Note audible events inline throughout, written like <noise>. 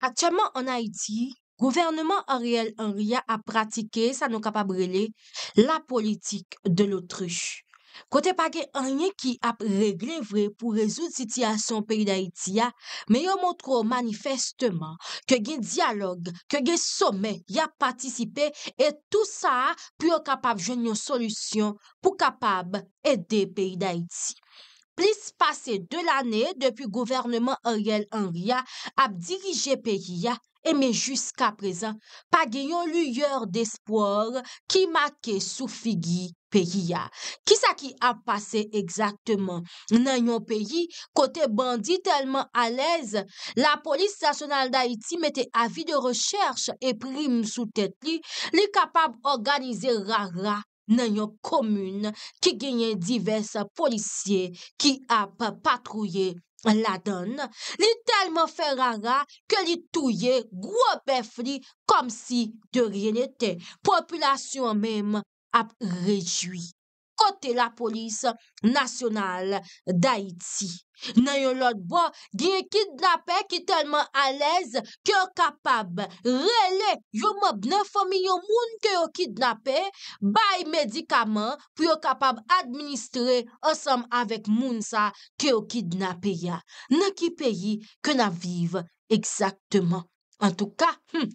Atyèmman an Haiti, gouvernement Ariel Henry a pratike sa nou kapab rele la politik de l'autrèche. Kote pa gen Henry ki ap regle vre pou rezout siti a son peyi d'Haiti a, me yo montro manifestman ke gen diyalog, ke gen somen ya patisipe et tout sa a pou yo kapab jen yo solusyon pou kapab ete peyi d'Haiti. Plis pase de lanè, depi gouvernman Ariel Anriya, ap dirije peyi ya, e me jiska prezan, pa genyon luyor despoor ki make sou figi peyi ya. Ki sa ki ap pase ekzakteman nan yon peyi, kote bandi telman alez, la polis lasonal da iti mette avi de recherche e plim sou tet li, li kapab organize rara. Nan yon komoun ki genyen divers polisye ki ap patrouye la don, li telman fè rara ke li touye gwo pefli kom si de rien etè. Populasyon mem ap rejoui. Kote la polis nasyonal da iti. Nan yon lot bo, genye kidnapè ki telman alez ki yo kapab rele yon mobnen fomi yon moun ki yo kidnapè, bay medikaman pou yo kapab administre osam avèk moun sa ki yo kidnapè ya. Nè ki peyi ke nan vive eksaktman. En tou ka, hmm,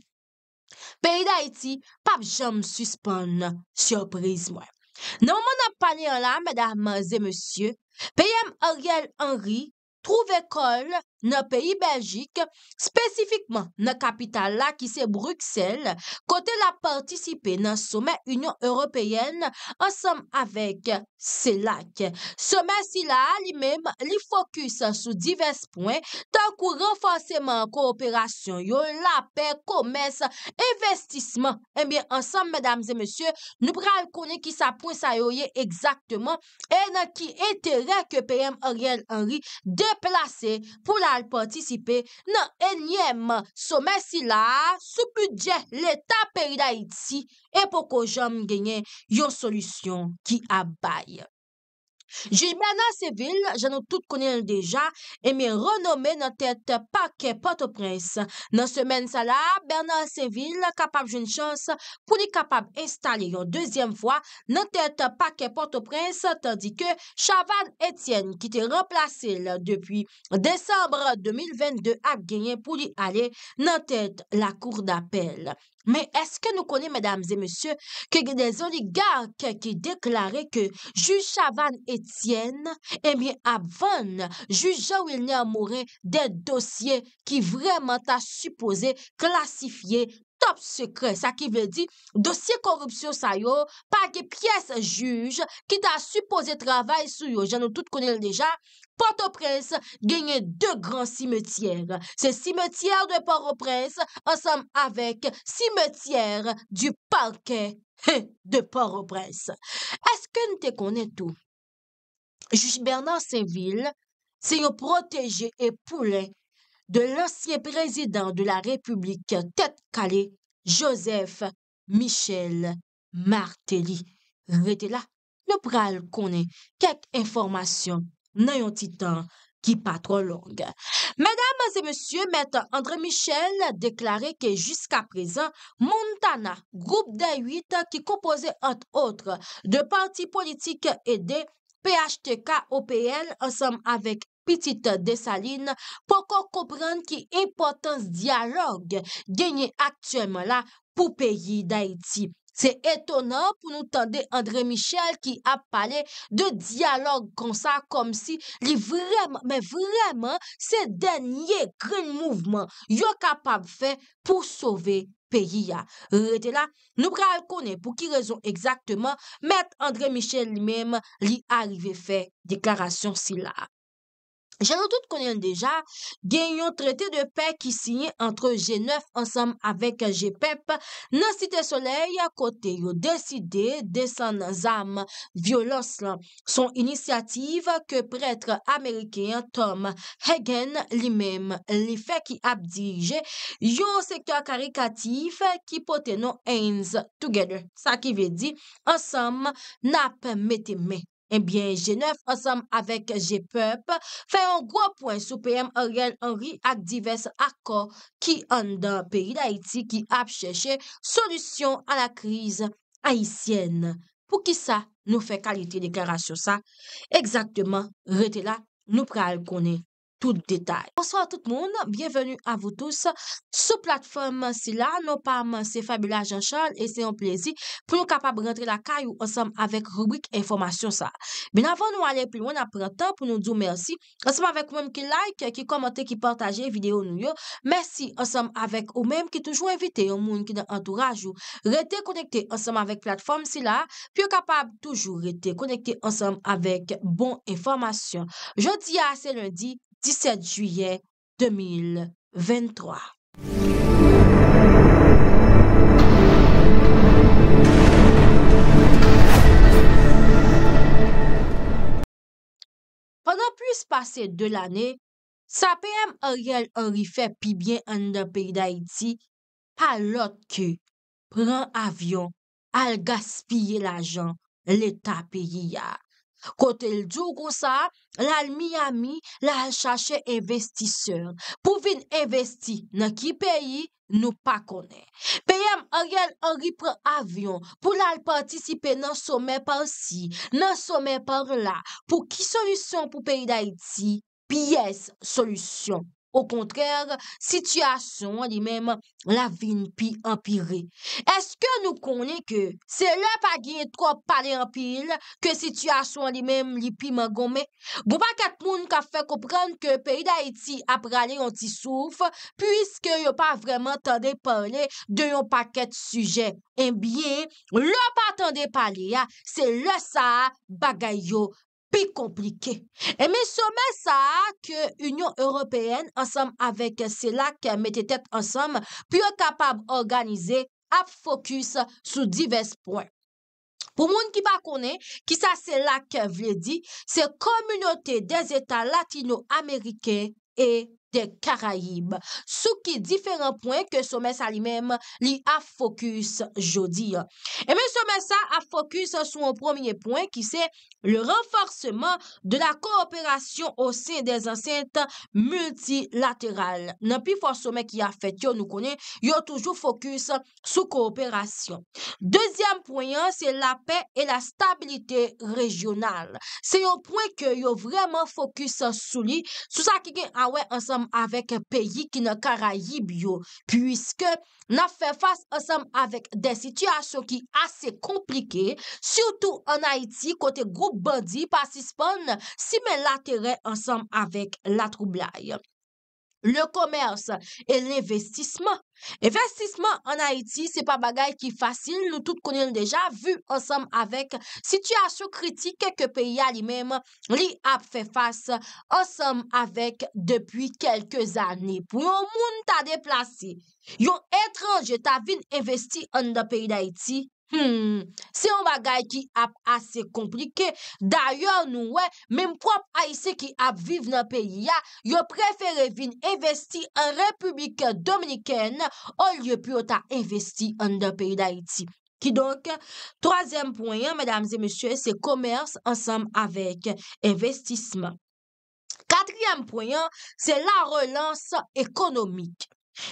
peyi da iti, pap jom suspon nan. Sjopriz mwen. Nan moun apane yon la, mèdame, zè monsye, PM Ariel Henry trouve école nan peyi Belgik, spesifikman nan kapital la ki se Bruksel, kote la partisipe nan Sommet Union Européenne ansam avèk selak. Sommet sila li mèm li fokus sou divers pwen, tankou renfonseman koopération yo, lape, komèns, investisman. Ebyen, eh ansam, mèdames et mèsyè, nou pral konè ki sa pwen sa yo ye egzaktèman, e nan ki etè rekepèyèm oryèl anri, deplase pou la al pwantisipe nan enyem somesi la sou kou dje leta peri da iti e pou kou jom genye yo solusyon ki abay. Jil Bernard Seville, jan nou tout konen el deja, eme renome nan tete pa ke Port-au-Prince. Nan semen sa la, Bernard Seville kapab jen chans pou li kapab installe yon dezyen fwa nan tete pa ke Port-au-Prince tandi ke Chavan Etienne ki te remplase l depi Desembre 2022 ap genyen pou li ale nan tete la Cour d'Appel. Men eske nou konen, mèdames et monsye, ke genè zon li gar ke ki deklare ke juj chavan Etienne, e mi avan juj jan ou il nè a moure de dosye ki vreman ta suppose klasifiye top sekre. Sa ki ve di, dosye korupsyon sa yo, pa ge piyes juj ki ta suppose travay sou yo, jan nou tout konen le dejan, Port-au-Prince gagne deux grands cimetières. Ce cimetière de Port-au-Prince ensemble avec cimetière du parquet <laughs> de Port-au-Prince. Est-ce que nous te connaissons tout? Juge Bernard Saint-Ville, c'est protégé et poulet de l'ancien président de la République tête calée, Joseph Michel Martelly. Rete là, nous pral connaît. quelques informations nan yon titan ki pa tro long. Medan maz e monsye, met Andre Michel, deklare ke jiska prezan, Montana, groub de 8 ki kompoze ant otre, de parti politik ede, PHTK OPL, ansam avek Petite Desaline, poko komprende ki impotans diyalog genye aktuèm la pou peyi Daïti. Se etonan pou nou tende André Michel ki ap pale de diyalog kon sa kom si li vreman se denye kren mouvman yo kapap fe pou sove peyi ya. Rete la nou pral kone pou ki rezon exaktman met André Michel li mèm li arive fe deklarasyon si la. Je nou tout konen deja gen yon trete de pek isi entre G9 ansam avek GPEP nan site soley akote yon deside desan zame violos lan son inisiativ ke pretre Amerikean Tom Hagen li mem. Li fe ki ap dirije yon sektor karikatif ki pote nou AINS TOGETHER. Sa ki ve di ansam nap meti men. Enbyen eh G9 ansam avek GPEP fè an gwo pwen sou pèm an rèl an ri ak divers akor ki an dan pèri d'Haiti ki ap chèche solusyon an la kriz Haitienne. Pou ki sa nou fè kalite deklara sou sa? Eksakteman, rete la nou pral konè. tout detay. 17 juyè 2023. Pendant pwis pase de lanè, sa pèm oryèl ory fè pi byen an de pey da iti, pa lot ke, pran avyon al gaspye la jan l'eta peyi ya. Kote ljou gousa, lal Miami lal chache investiseur pou vin investi nan ki peyi nou pa kone. Peyem a gel an ripre avyon pou lal partisipe nan somen par si, nan somen par la pou ki solusyon pou peyi da iti piyes solusyon. Ou kontrèr, sityasyon li mèm la vin pi empirè. Eske nou konè ke se lè pa gwenye trò palè anpil ke sityasyon li mèm li pi man gomè? Gou bon, pa ket moun ka fè kouprèn ke peyi da eti ap pralè yon ti souf, pwiske yon pa vreman tande palè de yon pakèt sujè. Eh en biye, lè pa tande palè, se lè sa bagay yo man. Pi komplike. E mi somen sa ke Union Européenne ansam avèk se la ke mette tep ansam pi yo kapab organize ap fokus sou divers pwen. Po moun ki pa konen, ki sa se la ke vye di, se komunote de zeta latino-amerike e... karayib. Sou ki diferant poen ke soumè sa li mèm li a fokus jodi. Emen soumè sa a fokus sou an promenye poen ki se le renfarseman de la kooperasyon osè des ansènt multilateral. Nan pi fòs soumè ki a fèt yo nou konè yo toujou fokus sou kooperasyon. Dezyan poen se la pe et la stabilite rejyonal. Se yo poen ke yo vreman fokus sou li. Sou ah sa ki gen a wè ansem avèk peyi ki nan Karayibyo pwiske nan fè fass ansam avèk den sityasyon ki asè komplike, soutou an Haiti kote group bandi pasispon simen la terè ansam avèk la troublaj. Le komers e l'investisman Envestisman an Haiti se pa bagay ki fasil nou tout konil deja vu ansam avek sityasyon kritik keke peyi alimem li ap fefas ansam avek depwi kelke zani. Pou moun ta deplasi, yon etranje ta vin investi an da peyi d'Haiti. Hmm, se yon bagay ki ap ase komplike, dayor nou we, menm kwa paise ki ap vive nan peyi ya, yo prefere vin investi an republikan dominiken ou lye pyo ta investi an de peyi da iti. Ki donk, toazem poyen, medamze mesye, se komers ansam avek investisman. Katriyem poyen, se la relans ekonomik.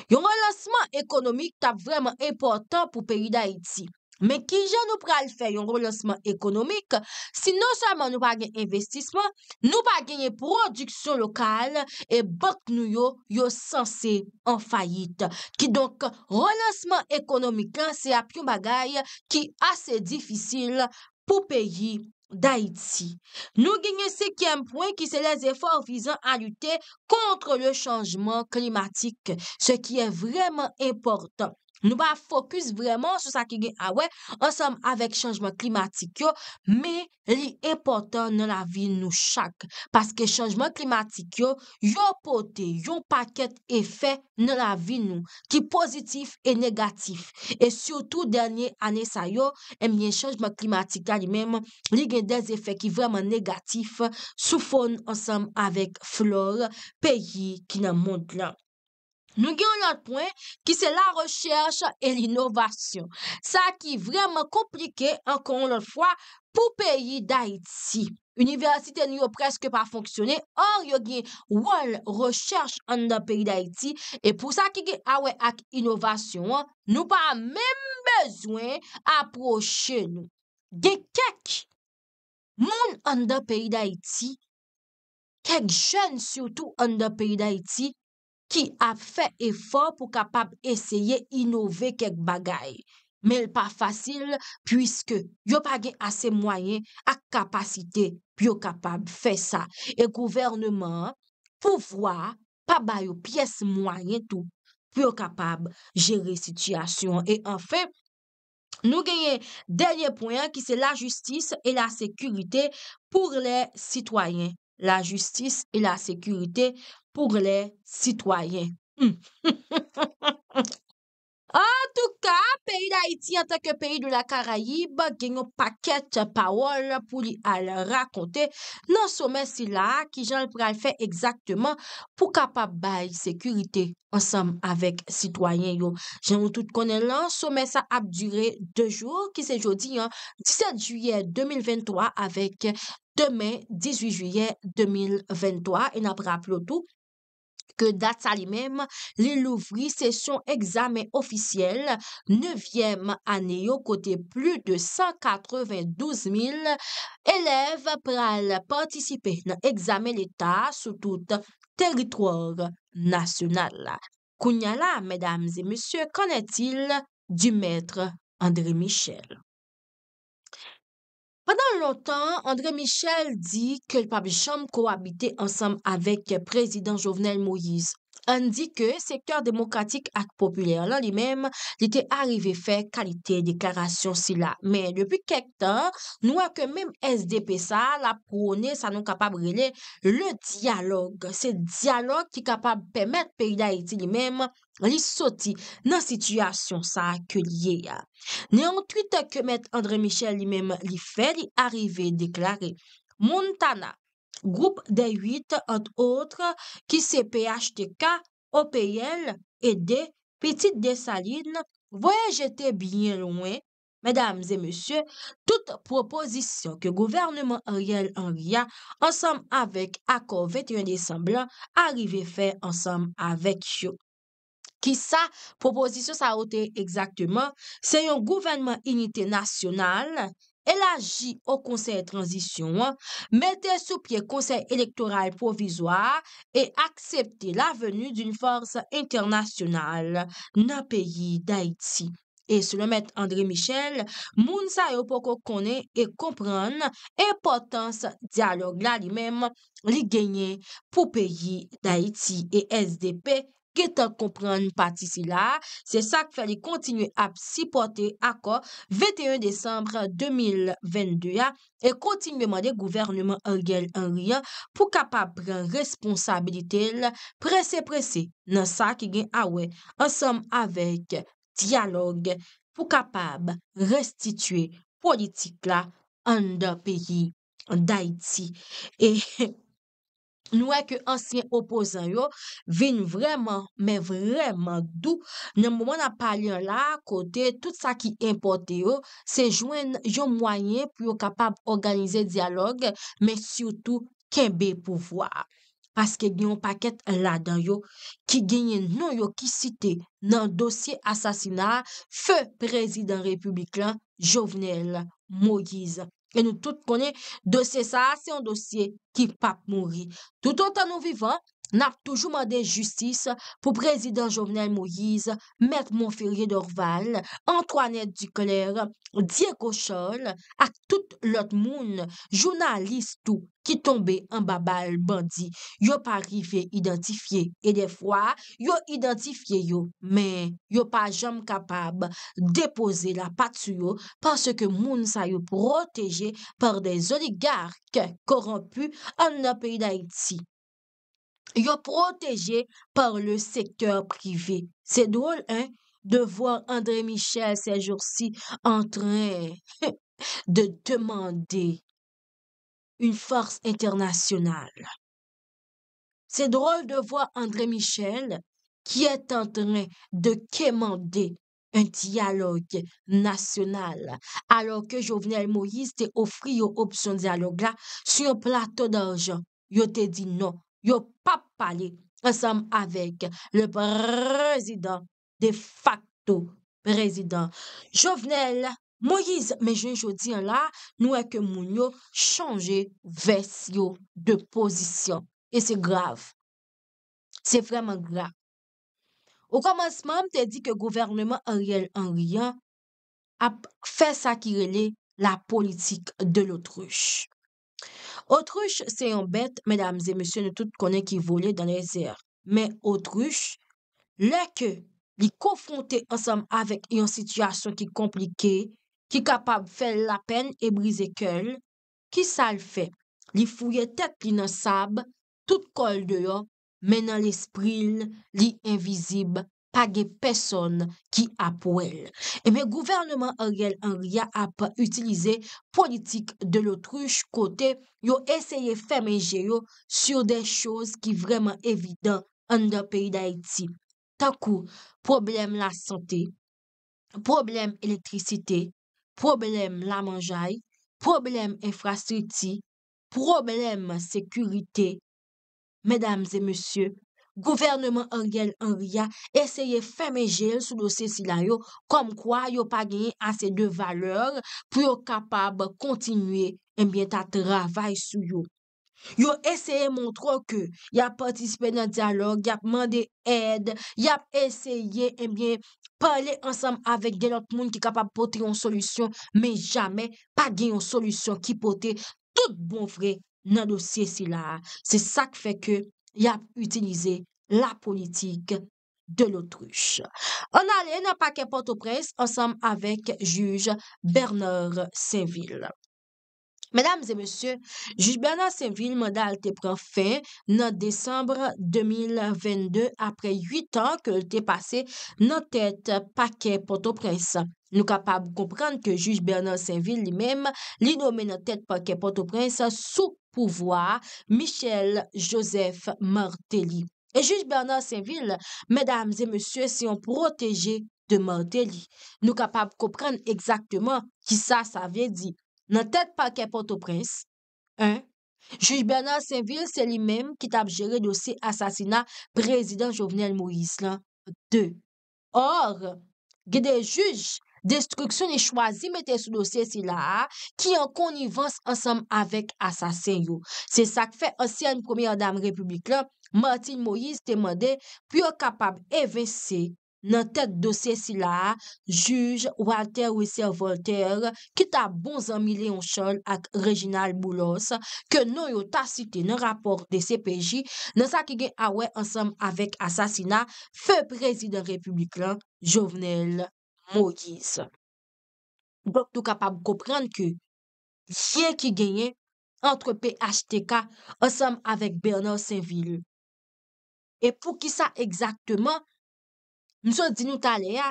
Yon relansman ekonomik ta vreman importan pou peyi da iti. Men ki jan nou pral fè yon relansman ekonomik, si nou sa man nou pa gen investisman, nou pa gen yon produksyon lokal, e bak nou yo yon sanse an fayit. Ki donk, relansman ekonomik lan, se ap yon bagay ki ase difisil pou peyi da iti. Nou genye se ki yon pwen ki se les efor vizan a lute kontre le chanjman klimatik, se ki yon vreman importan. Nou ba fokus vreman sou sa ki gen awe ansam ah avek chanjman klimatik yo me li importan nan la vi nou chak. Paske chanjman klimatik yo, yon pote, yon paket efek nan la vi nou ki pozitif e negatif. E syoutou denye ane sa yo, emye eh chanjman klimatik la li mem, li gen dez efek ki vreman negatif sou fon ansam avek flor peyi ki nan moun la. Nou gen yon lout pwen ki se la recherche e l'innovasyon. Sa ki vreman komplike, ankon lout fwa, pou peyi da iti. Universite nyo preske pa fonksyone, or yo gen wol recherche an da peyi da iti. E pou sa ki gen awe ah ak inovasyon, nou pa men bezwen aproche nou. Gen kek moun an da peyi da iti, kek jen soutou an da peyi da iti, ki ap fe efor pou kapab eseye inove kek bagay. Mel pa fasil, pwiske yo pa gen ase mwayen ak kapasite, pyo kapab fe sa. E gouverneman pou vwa, pa bayo piyes mwayen tou, pyo kapab jere sityasyon. E an fe, nou genye denye poyen ki se la justis e la sekurite pou le sitwayen. La justis e la sekurite, pou le sitwayen. Hmm. An <laughs> tou ka, peyi da Haiti an tak ke peyi do la Karaye, ba genyo paket pawol pou li al rakonte. Nan somen si la, ki jan l pral fe ekzakteman pou kapab bay sekurite ansam avek sitwayen yo. Jan woutout konen lan, somen sa ap dure de jour ki se jodi, 17 juye 2023 avek demen 18 juye 2023. Ke dat sa li mem, li louvri se son eksamè ofisyel, nevyèm anè yo kote plu de 192.000 elèv pral participè nan eksamè l'Etat sou tout territwòr nasyonal. Kounyala, mèdames et monsieurs, konè t'il di mètre André Michel? longtemps, André Michel dit que le pape cohabitait ensemble avec le président Jovenel Moïse. an di ke sektor demokratik ak populer la li mem li te arive fe kalite deklarasyon si la. Men, depi kek tan, nou a ke men SDP sa la prone sa nou kapab rele le diyalog. Se diyalog ki kapab pemet peyi la eti li mem li soti nan sityasyon sa akye liye ya. Ne an tweet ke met Andre Michel li mem li fe li arive deklari, Muntana. Groupe D8, entre autres, qui se PHTK, OPL, ED, Petite Dessaline, Voyage était bien loin, mesdames et messieurs, toute proposition que gouvernement Ariel Henry a, ensemble avec accord 21 décembre, a arrivé fait ensemble avec eux. Qui sa proposition s'a ôté exactement, c'est un gouvernement unité nationale, elagi o konsey transisyon, mette sou pye konsey elektoral provizwa e aksepte la venu d'un fòrs internasyonal nan peyi d'Haïti. E sou le mette André Michel, moun sa yo poko kone e kompran epotans diyalog la li mem li genye pou peyi d'Haïti e SDP-SDP. Getan kompran pati si la, se sak fèli kontinu ap sipote akor 21 Desembre 2022 ya, e kontinu man de gouvernman an gel an riyan pou kapab pren responsabilite l, prese prese nan sak gen awe, ansam avek dialog pou kapab restitue politik la an da peyi d'Aiti. E, <laughs> Nouè ke ansyen opozan yo, vin vreman, men vreman dou, nan mouman apal yon la, kote, tout sa ki importe yo, se jwen yon mwayen pou yo kapab organize diyalog, men syoutou kenbe pouvoar. Paske genyon paket la dan yo, ki genyen nou yo ki site nan dosye asasinar, fe prezident republik lan, Jovenel Moïse. E nou tout konen dosye sa, se yon dosye ki pap mouri. Tout an tan nou vivan, Nap toujouman de justis pou prezident Jovenel Moïse, Mèd Monfilié d'Orval, Antoinette Ducler, Diego Choll, ak tout lot moun jounalistou ki tombe an babal bandi. Yo pari fe identifiye, e defwa yo identifiye yo, men yo pa jom kapab depose la patu yo panse ke moun sa yo proteje par de zoligark korompu an nan peyi d'Haïti. Il est protégé par le secteur privé. C'est drôle, hein, de voir André Michel ces jours-ci en train <laughs> de demander une force internationale. C'est drôle de voir André Michel qui est en train de quémander un dialogue national. Alors que Jovenel Moïse t'a offert une option de dialogue là sur un plateau d'argent. Il t'a dit non, Yo pa pale ansam avek le prezident, de facto prezident. Jovenel, Moïse, men jen jodi an la, nou e ke moun yo chanje vès yo de pozisyon. E se grav. Se vreman grav. Ou komanseman te di ke governement en riel en riyan ap fè sakirele la politik de l'otrush. Otrush se yon bet, mèdames et messieurs, nou tout konen ki vole dan les air. Mè otrush, lè ke li konfronte ansam avèk yon sityasyon ki komplike, ki kapab fè la pen e brise kel, ki sal fè li fouye tek li nan sab, tout kol de yo, mè nan l'espril li invizib. pa ge peson ki ap wèl. Eme, eh gouvernement a rèl an rè a pa utilize politik de l'otruche kote yo esèye fèmèjè yo sur de chòz ki vreman evidant an da peyi d'Haïti. Takou, problem la santè, problem elektricité, problem la manjaï, problem infrastriti, problem sekurité. Mèdames et monsieurs, Gouvernement Anriel Anria eseye feme jel sou dosye sila yo kom kwa yo pa genye ase de valeur pou yo kapab kontinye eh ta travay sou yo. Yo eseye montro ke yap partisipe nan dialog, yap mande ed, yap eseye eh pale ansam avek gen ot moun ki kapab pote yon solusyon men jamen pa gen yon solusyon ki pote tout bon vre nan dosye sila. Se sak feke y ap utilize la politik de l'autruche. On alen apakepote ou pres ansam avek juj Berner Seville. Mèdames et monsieurs, juj Bernard Saint-Ville mandal te pran fin nan Desembre 2022 apre 8 ans ke le te pase nan tet pa ke potoprens. Nou kapab komprenn ke juj Bernard Saint-Ville li menm li nomen nan tet pa ke potoprens sou pouvoar Michel Joseph Martelly. E juj Bernard Saint-Ville, mèdames et monsieurs, se yon proteje de Martelly. Nou kapab komprenn ekzaktman ki sa sa ven di. nan tèt pa kèpote prins. 1. Juge Bernard Saint-Ville sè li mèm ki tap jere dosi asasina prezident Jovenel Moïse lan. 2. Or, gè de juge, destruksyon e chwazi metè sou dosi sè la a, ki an konivans ansam avèk asasin yo. Se sak fè ansè an koumè yon dam republik lan, Martin Moïse tè mandè pyo kapab evè sè. nan tek dosye si la, juj Walter Wiesel Volter, kita bon zami Leon Choll ak Reginald Boulos, ke nou yo ta site nan rapor de CPJ, nan sa ki gen awe ansam avèk asasina, fe prezident republik lan, Jovenel Moïse. Gok tou kapab kouprenk ke, jen ki genye, antre PHTK, ansam avèk Bernard Saint-Ville. E pou ki sa ekzaktman, M sou di nou talè ya.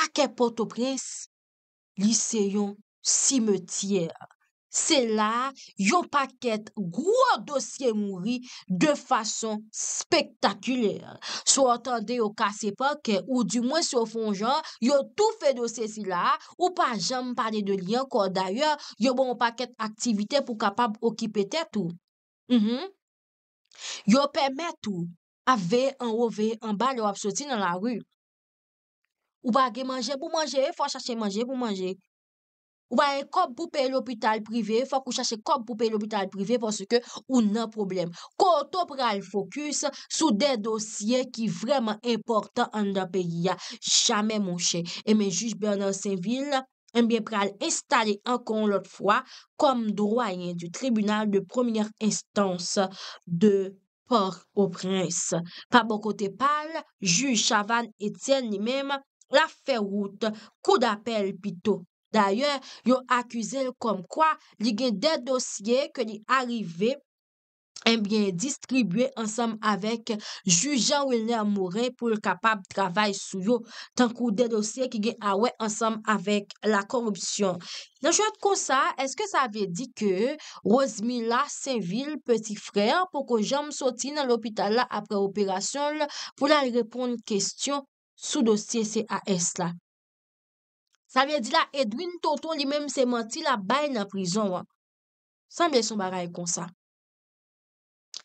A ke potopres, liseyon simetier. Se la, yo paket gwo dosye mouri de fason spektakuler. Sou atande yo kasepake ou di mwen sou fonjan, yo tou fe dosye si la, ou pa jem pale de li an, kon daye yo bon paket aktivite pou kapab okipete tou. Mhm. Yo pemet tou A ve, an o ve, an ba, lo ap soti nan la ru. Ou ba ge manje pou manje, fwa chache manje pou manje. Ou ba en kop pou pe l'opital prive, fwa kou chache kop pou pe l'opital prive, pwoske ou nan problem. Koto pral fokus sou de dosye ki vreman importan an da pe yia. Chame monshe. E men juj beyon nan sen vil, en biye pral installe an kon lot fwa, kom dowayen du tribunal de premier instance de... por ou prens. Pa bo kote pal, bon juj chavan etyen ni mem, la fe wout, kou da pel pito. Daye, yon akuse l kom kwa, li gen de dosye ke li arive enbyen eh distribwe ansam avek juja ou el ne amoure pou l kapab travay sou yo tankou de dosye ki gen awe ansam avek la koropsyon. Nan chouat kon sa, eske sa ve di ke Rosemilla Saint-Ville petit frè pou ko jam soti nan l opital la apre operasyon la pou la repon kestyon sou dosye C.A.S. la. Sa ve di la Edwin Tonton li menm se menti la bay nan prizon. Sanbyen sou baray kon sa.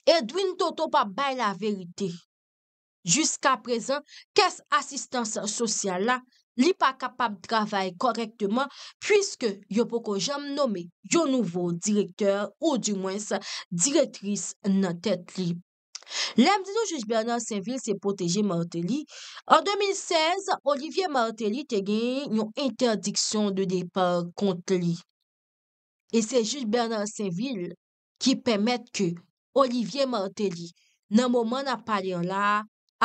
Edwin Toto pa bay la verite. Juska prezen, kes asistans sosyal la, li pa kapab travay korektman pwiske yo poko jam nome yo nouvo direktor ou di mwen sa direktris nan tet li. Lem di nou juj Bernard Saint-Ville se poteje Martelly. En 2016, Olivier Martelly te gen yon interdiksyon de depar kont li. Olivier Martelly, nan mouman ap paleon la,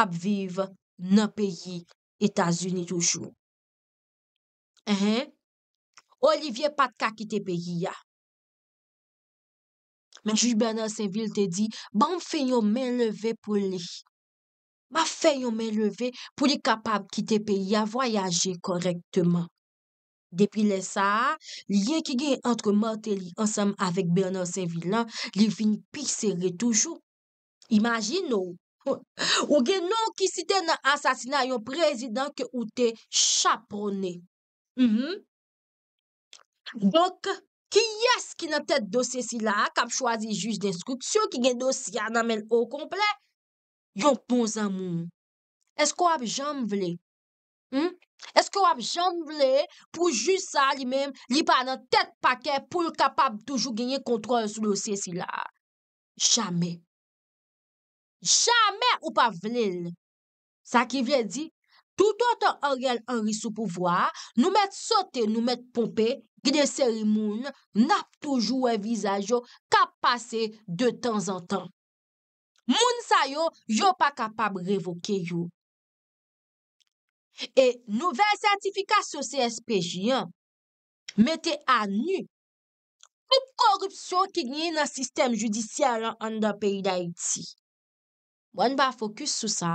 ap vive nan peyi, Etasuni toujou. Olivier pat ka kite peyi ya. Menjouj Bernard Saint-Ville te di, ban fey yo men leve pou li. Ma fey yo men leve pou li kapab kite peyi ya, voyaje korektman. Depi le sa, liye ki gen antre morteli ansam avek Bernard Saint-Vilain, li fin pi seri toujou. Imagin nou, <laughs> ou gen nou ki site nan ansasina yon prezident ke ou te chaproni. Mhm. Donk, ki yes ki nan tete dosye si la kap chwazi juj de struksyon ki gen dosye anamel ou komple, yon pon zan moun. Esko ap jamb vle? Hmm? Eske wap jan vle pou ju sa li mem li pa nan tet pake pou l kapap toujou genye kontrol sou l osye si la? Jame. Jame ou pa vle l. Sa ki vle di, tout an tan an gel an risou pou vwa, nou met sote, nou met pompe, gde seri moun, nap toujou wè vizaj yo, kap pase de tan zan tan. Moun sa yo, yo pa kapap revoke yo. E nouvel sertifikasyon se SPJ, mette anu pou korupsyon ki gni nan sistem judisyalan an da peyi da iti. Wan bon, ba fokus sou sa,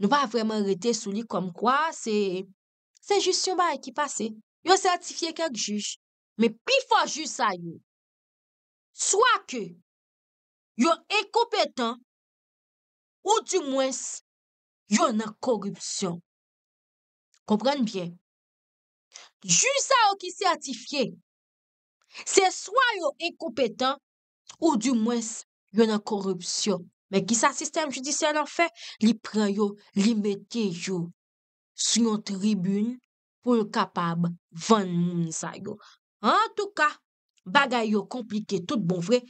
nou ba vremen rete sou li kom kwa, se jist yon ba ekipase. Yon sertifikasyon kek jish, me pi fwa jish sa yon. Soa ke, yon ekopetan, ou di mwens, yon nan korupsyon. Komprende byen, ju sa yo ki sertifiye, se swa yo inkopetan ou di mwens yon an korupsyon. Men ki sa sistem judisyon an fe, li pre yo, li metye yo sou yon tribune pou l kapab vann moun sa yo. En tou ka, bagay yo komplike tout bon vre,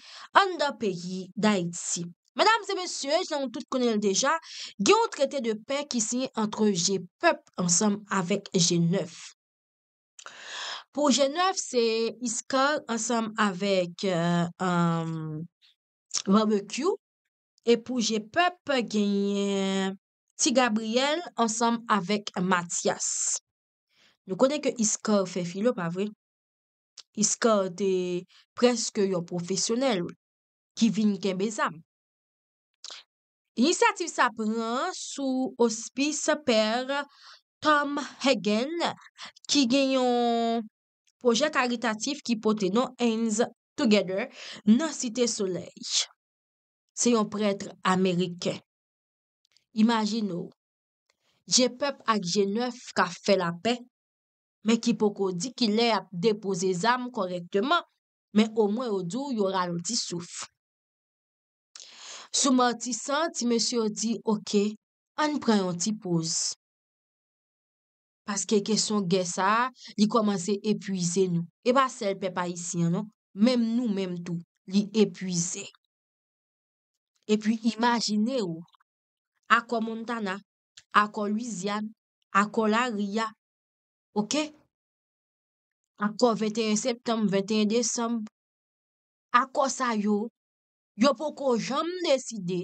an da peyi da etsi. Madame, zè mè sè, jè nan tout konen lè dèja, gen ou trète de pek isi antre G-Pup ansam avèk G-9. Pou G-9, sè Iskor ansam avèk euh, Robert Q, e pou G-Pup gen T-Gabriel ansam avèk Mathias. Nou konen ke Iskor fè filo, pa vè? Iskor dè preske yo profesyonel, ki vin gen bezam. Inisiatif sa pran sou hospis per Tom Hagen ki gen yon proje karitatif ki pote non Enz Together nan site solej. Se yon pretre Amerike. Imagino, je pep ak je neuf ka fe la pe, men ki poko di ki le ap depoze zam korekteman, men o mwen o dou yon ralanti souf. Souman ti sent, ti mesyo di, ok, an pre yon ti pouz. Paske kesyon ge sa, li komanse epuize nou. E pa sel pe pa isi, an nou. Mem nou, mem tou, li epuize. E pi imagine ou. Ako Montana, ako Louisiana, ako Lariya, ok? Ako 21 Septem, 21 Desem, ako Sayo. yo pou kon jom neside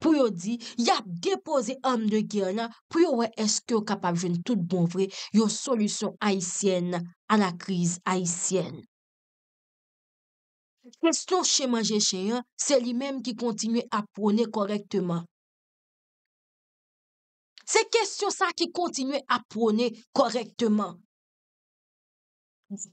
pou yo di, yap depoze anm de gyanan pou yo we eske yo kapap jen tout bon vre, yo solusyon haisyen an la kriz haisyen. Se kestyon che manje che yon, se li menm ki kontinye ap pone korektman. Se kestyon sa ki kontinye ap pone korektman.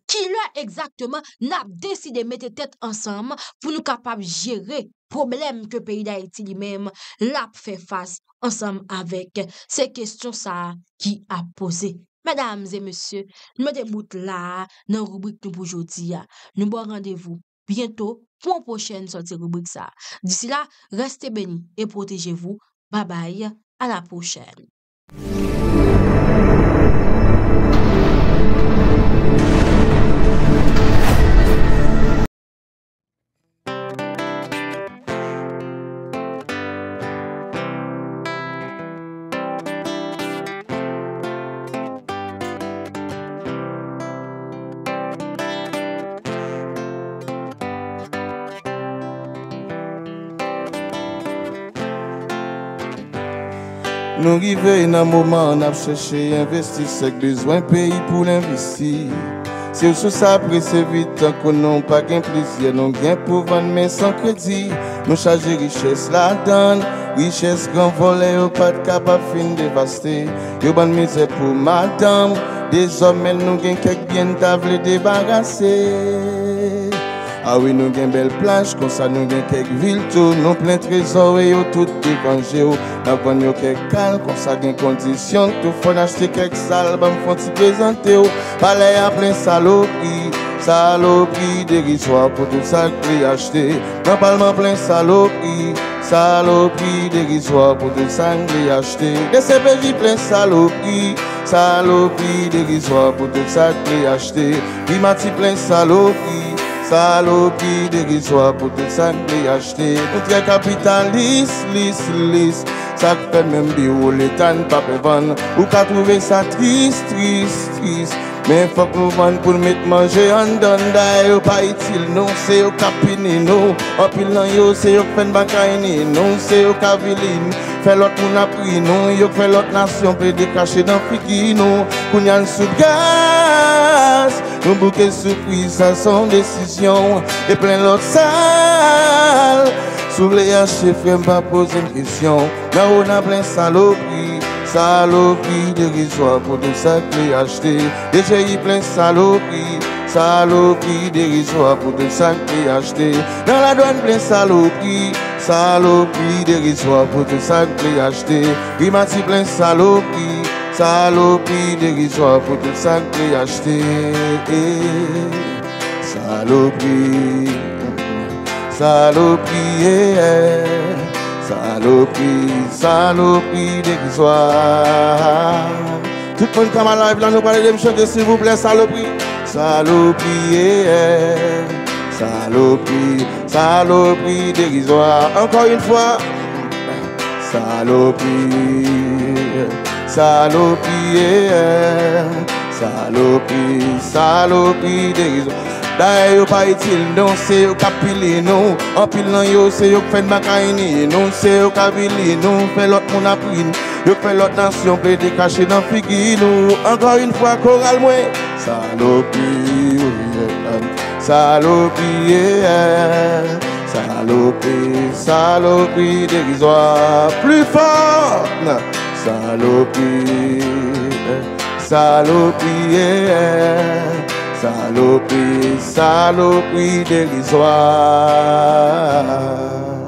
Ki lè exactement n ap desi de mette tèt ansam pou nou kapap jere problem ke peyi d'Haïti li mèm l ap fè fasy ansam avèk. Se kèstyon sa ki ap pose. Mèdames et mèsyè, nou mèdèmout la nan rubrik nou pou jodi. Nou mò randevou bientò pou mò pochèn sote rubrik sa. Disi la, reste beni et protejevou. Babay, a la pochèn. Nou rivey nan mouman ap chèche investi Sek bezwen peyi pou l'investi Se ou sou sa apre se vitan Konon pa gen plesye Non gen pou van men san kredi Nou chaje richès la dan Richès gran volè Ou pat kaba fin devaste Yo ban mizè pou madame De zomen nou gen kek gen Davle debarase Ah oui, nous avons belle plage, comme ça nous avons quelques villes, tout, nous plein trésor et tout dégangé. Nous avons quelques calmes, comme ça nous condition tout, faut acheter quelques albums, faut se présenter. Palais à plein saloperie, saloperie dérisoire pour tout ça que acheté. Dans plein saloperie, saloperie dérisoire pour tout ça que acheté. Des CPJ plein saloperie. Saloperie dérisoire pour tout ça que acheté. Primati plein saloperie. Palo ki de rizwa pou te san de yachte Poutre kapitan lis, lis, lis Sak fè mèm bi ou letan pa pe van Ou ka prouve sa tris, tris, tris Mè fò prouve an pou mèt manje Andan da yo pa itil nou Se yo kapine nou Opil nan yo se yo fèn bankayne nou Se yo kavilin fè lot moun apri nou Yo fè lot nasyon pè de kache dan fikino Kounyan soubgan Un bouquet surprise à son décision Et plein l'autre salle Sous les haches, frère, pas poser une question Là on a plein saloperie Saloperie dérisoire pour tout ça que acheté Et j'ai eu plein saloperie Saloperie dérisoire pour tout ça que acheté Dans la douane plein saloperie Saloperie dérisoire pour tout ça que acheté dit plein saloperie Salopie déguisoire pour tout ça que j'ai acheté. Salopie, salopie, salopie, salopie Salopi. Eh. Tout le monde qui a mal à là, nous parlons parler de chanter s'il vous plaît, salopie. Salopie, eh. salopie, salopie dérisoire. Encore une fois, salopie. Salopi, salopie, eh, salopi, salopi D'ailleurs, pas ici, non, c'est au capilé, non. En yo, c'est au fait de non, c'est au non, fait l'autre mon Yo fait l'autre nation, de caché dans figuino. Encore une fois, choral, moi. Salopi, salopi, salopie salopi, salopi dérisoire. Plus fort! salopie, salopie, salopie de dérisoire.